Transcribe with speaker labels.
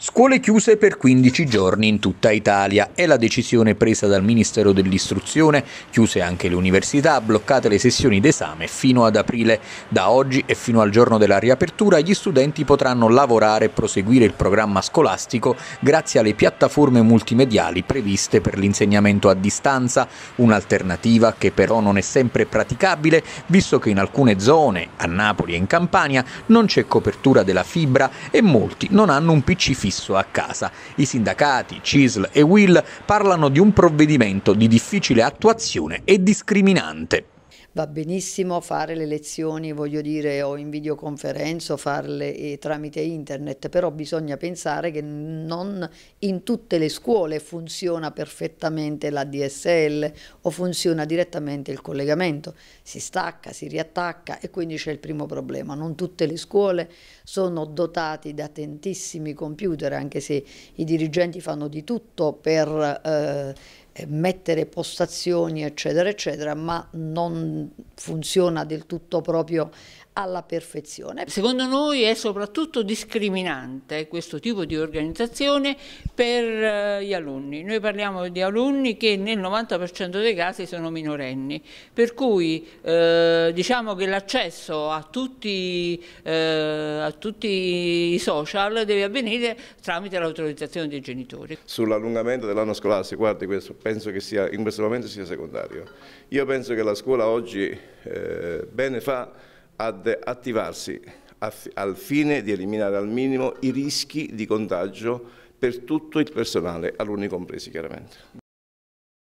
Speaker 1: Scuole chiuse per 15 giorni in tutta Italia è la decisione presa dal Ministero dell'Istruzione, chiuse anche le università, bloccate le sessioni d'esame fino ad aprile. Da oggi e fino al giorno della riapertura gli studenti potranno lavorare e proseguire il programma scolastico grazie alle piattaforme multimediali previste per l'insegnamento a distanza, un'alternativa che però non è sempre praticabile visto che in alcune zone, a Napoli e in Campania, non c'è copertura della fibra e molti non hanno un PC fisso fisso a casa. I sindacati, CISL e Will parlano di un provvedimento di difficile attuazione e discriminante
Speaker 2: va benissimo fare le lezioni, voglio dire, o in videoconferenza o farle eh, tramite internet, però bisogna pensare che non in tutte le scuole funziona perfettamente la DSL o funziona direttamente il collegamento, si stacca, si riattacca e quindi c'è il primo problema. Non tutte le scuole sono dotate da tantissimi computer, anche se i dirigenti fanno di tutto per... Eh, eh, mettere postazioni eccetera eccetera ma non funziona del tutto
Speaker 3: proprio alla perfezione. Secondo noi è soprattutto discriminante questo tipo di organizzazione per eh, gli alunni. Noi parliamo di alunni che nel 90% dei casi sono minorenni, per cui eh, diciamo che l'accesso a, eh, a, tutti i social deve avvenire tramite l'autorizzazione dei genitori.
Speaker 4: Sull'allungamento dell'anno scolastico, guardi, questo, penso che sia, in questo momento sia secondario. Io penso che la scuola oggi eh, bene fa ad attivarsi al fine di eliminare al minimo i rischi di contagio per tutto il personale, alunni compresi chiaramente.